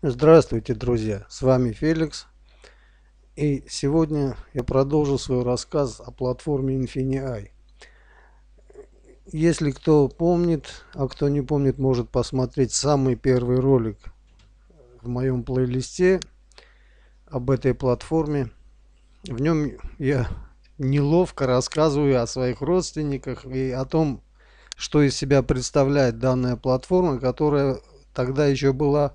Здравствуйте, друзья! С вами Феликс. И сегодня я продолжу свой рассказ о платформе InfiniEye. Если кто помнит, а кто не помнит, может посмотреть самый первый ролик в моем плейлисте об этой платформе. В нем я неловко рассказываю о своих родственниках и о том, что из себя представляет данная платформа, которая тогда еще была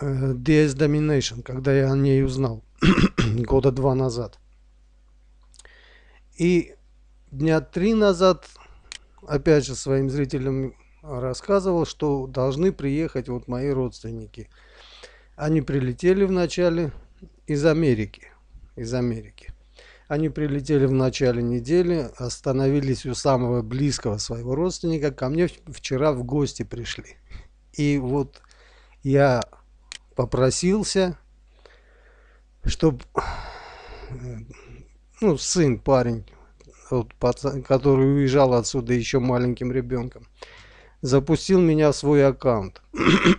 Э, DS Domination, когда я о ней узнал года два назад. И дня три назад опять же своим зрителям рассказывал, что должны приехать вот мои родственники. Они прилетели в начале из Америки. Из Америки. Они прилетели в начале недели, остановились у самого близкого своего родственника. Ко мне вчера в гости пришли. И вот я попросился, чтобы ну, сын, парень, вот, пацан, который уезжал отсюда еще маленьким ребенком, запустил меня в свой аккаунт.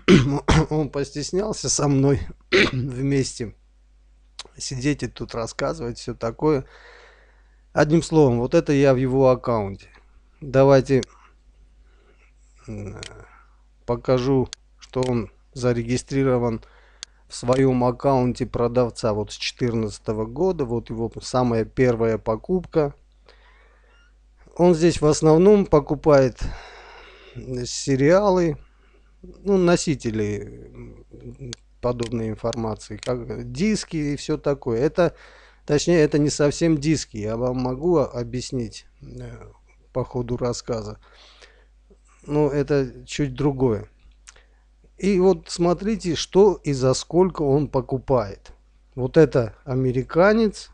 Он постеснялся со мной вместе сидеть и тут рассказывать все такое. Одним словом, вот это я в его аккаунте. Давайте покажу, что он зарегистрирован в своем аккаунте продавца вот с 2014 года. Вот его самая первая покупка. Он здесь в основном покупает э, сериалы, ну, носители подобной информации, как диски и все такое. Это, точнее, это не совсем диски. Я вам могу объяснить э, по ходу рассказа. Но это чуть другое. И вот смотрите, что и за сколько он покупает. Вот это американец,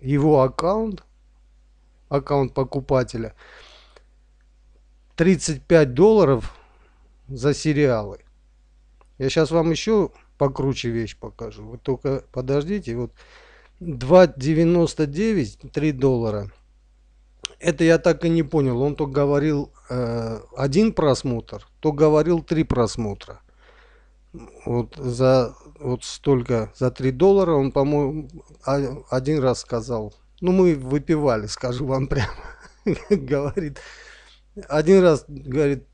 его аккаунт, аккаунт покупателя, 35 долларов за сериалы. Я сейчас вам еще покруче вещь покажу. Вы только подождите. Вот 2,99, 3 доллара – это я так и не понял. Он то говорил э, один просмотр, то говорил три просмотра. Вот за вот столько, за 3 доллара он, по-моему, один раз сказал. Ну, мы выпивали, скажу вам прямо. Говорит, один раз, говорит,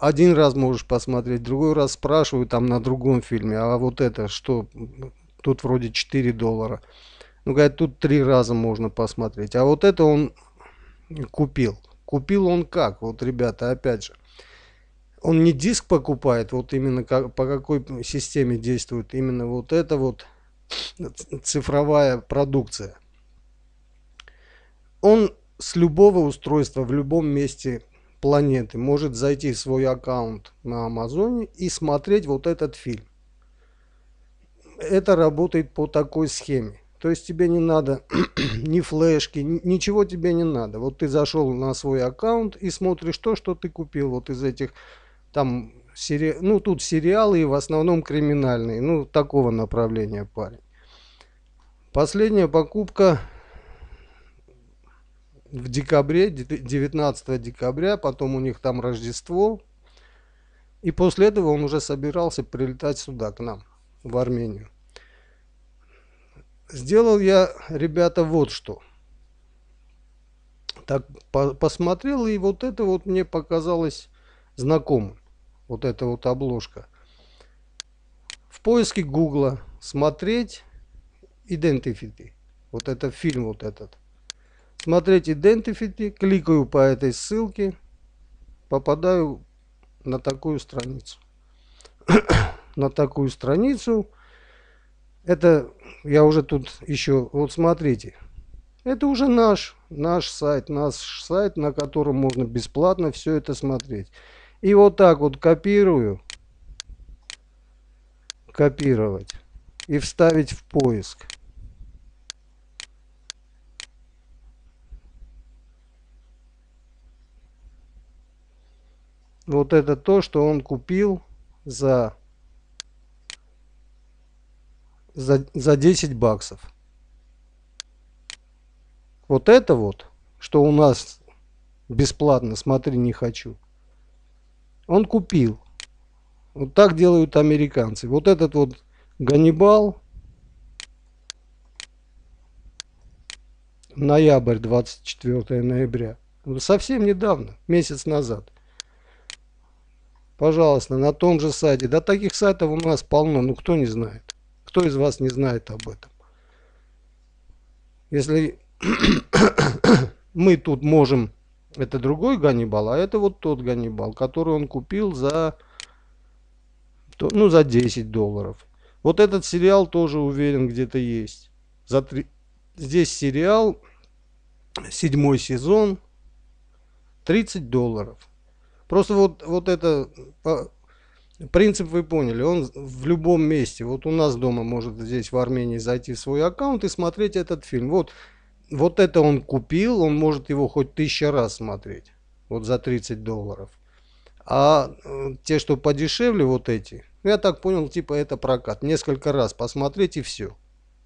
один раз можешь посмотреть, другой раз спрашиваю там на другом фильме, а вот это что, тут вроде 4 доллара. Ну, говорит, тут три раза можно посмотреть. А вот это он купил. Купил он как? Вот, ребята, опять же, он не диск покупает, вот именно как, по какой системе действует именно вот эта вот цифровая продукция. Он с любого устройства в любом месте планеты может зайти в свой аккаунт на Амазоне и смотреть вот этот фильм. Это работает по такой схеме. То есть тебе не надо ни флешки, ничего тебе не надо. Вот ты зашел на свой аккаунт и смотришь то, что ты купил вот из этих там, сери... ну тут сериалы и в основном криминальные, ну такого направления парень. Последняя покупка в декабре, 19 декабря, потом у них там Рождество. И после этого он уже собирался прилетать сюда, к нам, в Армению сделал я, ребята, вот что. Так по посмотрел, и вот это вот мне показалось знакомым. Вот эта вот обложка. В поиске Гугла смотреть Identity. Вот это фильм вот этот. Смотреть Identity, кликаю по этой ссылке, попадаю на такую страницу. на такую страницу это я уже тут еще, вот смотрите, это уже наш, наш сайт, наш сайт, на котором можно бесплатно все это смотреть. И вот так вот копирую, копировать и вставить в поиск. Вот это то, что он купил за за, за 10 баксов. Вот это вот, что у нас бесплатно, смотри, не хочу. Он купил. Вот так делают американцы. Вот этот вот Ганнибал, ноябрь, 24 ноября. Совсем недавно, месяц назад. Пожалуйста, на том же сайте. Да таких сайтов у нас полно, ну кто не знает. Кто из вас не знает об этом? Если мы тут можем... Это другой Ганнибал, а это вот тот Ганнибал, который он купил за, ну, за 10 долларов. Вот этот сериал тоже уверен где-то есть. За 3... Здесь сериал, седьмой сезон, 30 долларов. Просто вот, вот это Принцип вы поняли, он в любом месте. Вот у нас дома может здесь в Армении зайти в свой аккаунт и смотреть этот фильм. Вот, вот это он купил, он может его хоть тысяча раз смотреть. Вот за 30 долларов. А э, те, что подешевле, вот эти, я так понял, типа это прокат. Несколько раз посмотреть и все.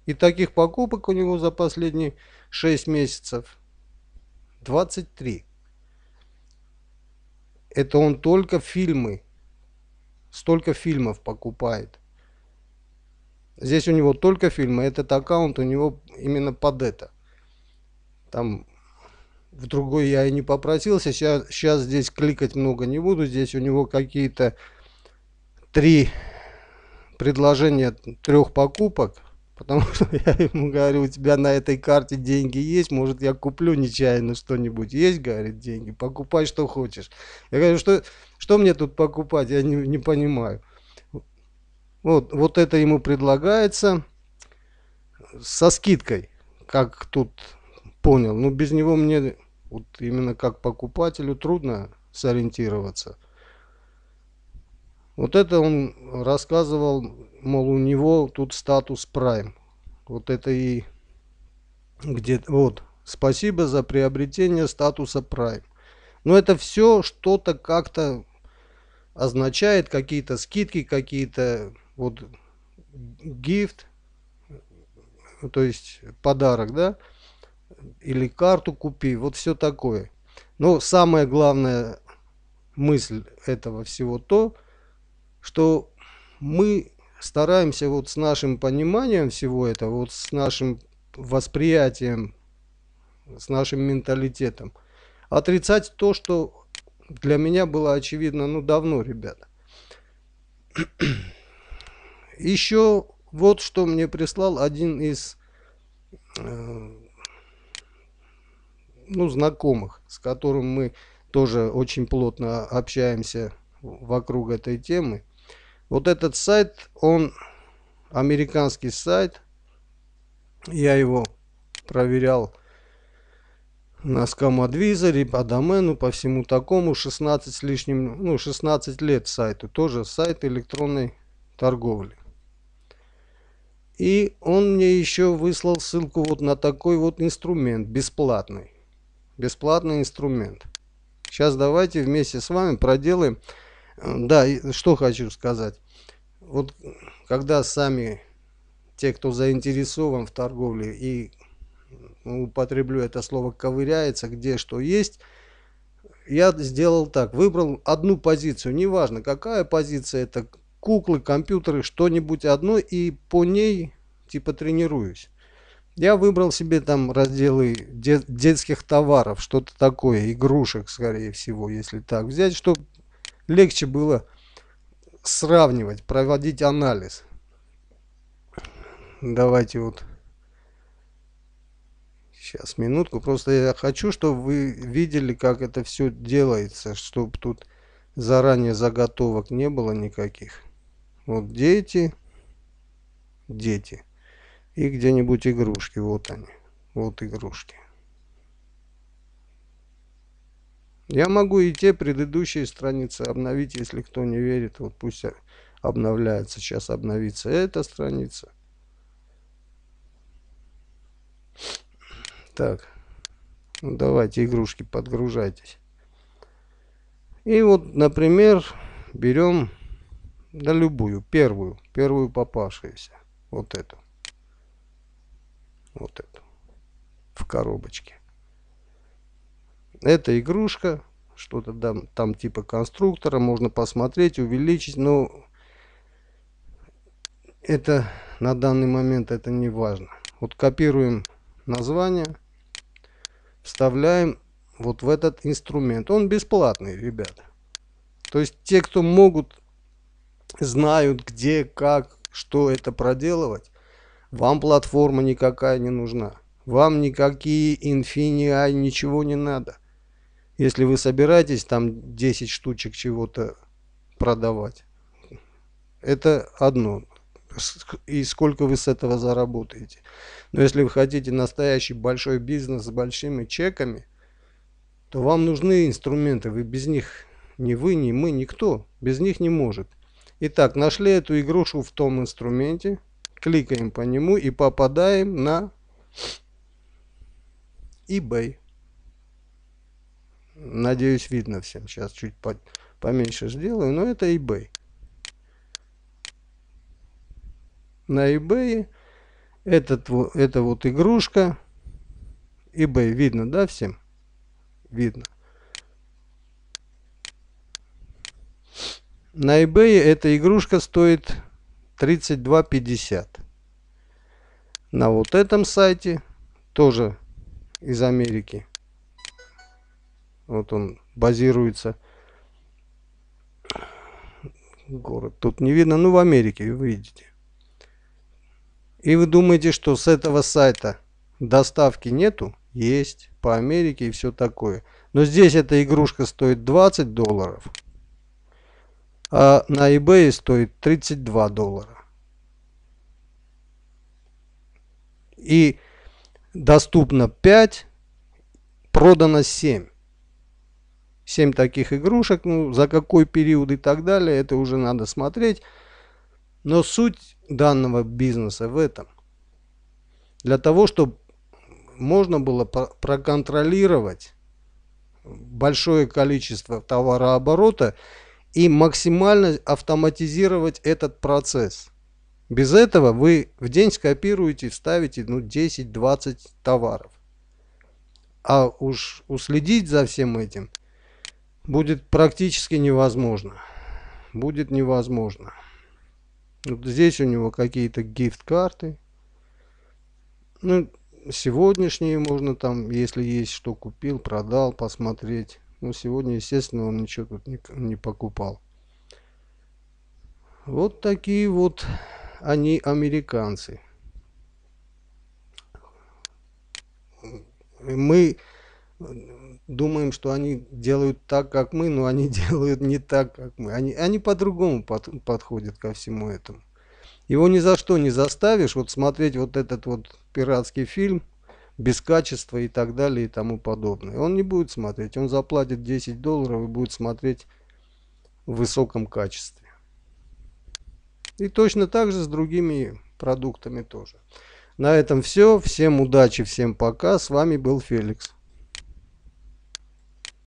И таких покупок у него за последние 6 месяцев 23. Это он только фильмы столько фильмов покупает. Здесь у него только фильмы, этот аккаунт у него именно под это. Там в другой я и не попросился, сейчас, сейчас здесь кликать много не буду, здесь у него какие-то три предложения трех покупок, Потому что я ему говорю, у тебя на этой карте деньги есть, может я куплю нечаянно что-нибудь. Есть, говорит, деньги, покупай что хочешь. Я говорю, что, что мне тут покупать, я не, не понимаю. Вот, вот это ему предлагается со скидкой, как тут понял. Но ну, без него мне вот именно как покупателю трудно сориентироваться. Вот это он рассказывал, мол, у него тут статус Prime. Вот это и где вот. Спасибо за приобретение статуса Prime. Но это все что-то как-то означает, какие-то скидки, какие-то вот гифт, то есть подарок, да, или карту купи, вот все такое. Но самая главная мысль этого всего то, что мы стараемся вот с нашим пониманием всего этого, вот с нашим восприятием, с нашим менталитетом, отрицать то, что для меня было очевидно, ну, давно, ребята. Еще вот что мне прислал один из э, ну, знакомых, с которым мы тоже очень плотно общаемся вокруг этой темы. Вот этот сайт, он американский сайт. Я его проверял на скамадвизоре, по домену, по всему такому. 16 с лишним, ну 16 лет сайту. Тоже сайт электронной торговли. И он мне еще выслал ссылку вот на такой вот инструмент, бесплатный. Бесплатный инструмент. Сейчас давайте вместе с вами проделаем Эм, да, и что хочу сказать. Вот когда сами те, кто заинтересован в торговле и ну, употреблю это слово ковыряется, где что есть, я сделал так, выбрал одну позицию, неважно какая позиция, это куклы, компьютеры, что-нибудь одно и по ней типа тренируюсь. Я выбрал себе там разделы детских товаров, что-то такое, игрушек, скорее всего, если так взять, чтобы легче было сравнивать, проводить анализ. Давайте вот сейчас минутку. Просто я хочу, чтобы вы видели, как это все делается, чтобы тут заранее заготовок не было никаких. Вот дети, дети и где-нибудь игрушки. Вот они, вот игрушки. Я могу и те предыдущие страницы обновить, если кто не верит, вот пусть обновляется. Сейчас обновится эта страница. Так, ну давайте игрушки подгружайтесь. И вот, например, берем да любую, первую, первую попавшуюся, вот эту, вот эту, в коробочке. Это игрушка, что-то там, там типа конструктора, можно посмотреть, увеличить, но это на данный момент это не важно. Вот копируем название, вставляем вот в этот инструмент. Он бесплатный, ребята. То есть те, кто могут, знают где, как, что это проделывать, вам платформа никакая не нужна. Вам никакие Infinii ничего не надо. Если вы собираетесь там 10 штучек чего-то продавать, это одно. И сколько вы с этого заработаете. Но если вы хотите настоящий большой бизнес с большими чеками, то вам нужны инструменты. Вы без них, ни вы, ни мы, никто, без них не может. Итак, нашли эту игрушку в том инструменте, кликаем по нему и попадаем на eBay. Надеюсь, видно всем. Сейчас чуть по поменьше сделаю, но это eBay. На eBay этот, это вот игрушка. eBay видно, да, всем? Видно. На eBay эта игрушка стоит 32.50. На вот этом сайте тоже из Америки вот он базируется. Город тут не видно, ну в Америке вы видите. И вы думаете, что с этого сайта доставки нету? Есть, по Америке и все такое. Но здесь эта игрушка стоит 20 долларов, а на eBay стоит 32 доллара. И доступно 5, продано 7. 7 таких игрушек, ну, за какой период и так далее, это уже надо смотреть. Но суть данного бизнеса в этом. Для того, чтобы можно было проконтролировать большое количество товарооборота и максимально автоматизировать этот процесс. Без этого вы в день скопируете, вставите ну, 10-20 товаров. А уж уследить за всем этим будет практически невозможно. Будет невозможно. Вот здесь у него какие-то гифт-карты. Ну, сегодняшние можно там, если есть что купил, продал, посмотреть. Но ну, сегодня, естественно, он ничего тут не, не покупал. Вот такие вот они американцы. Мы думаем, что они делают так, как мы, но они делают не так, как мы. Они, они по-другому под, подходят ко всему этому. Его ни за что не заставишь вот смотреть вот этот вот пиратский фильм без качества и так далее и тому подобное. Он не будет смотреть, он заплатит 10 долларов и будет смотреть в высоком качестве. И точно так же с другими продуктами тоже. На этом все. Всем удачи, всем пока. С вами был Феликс.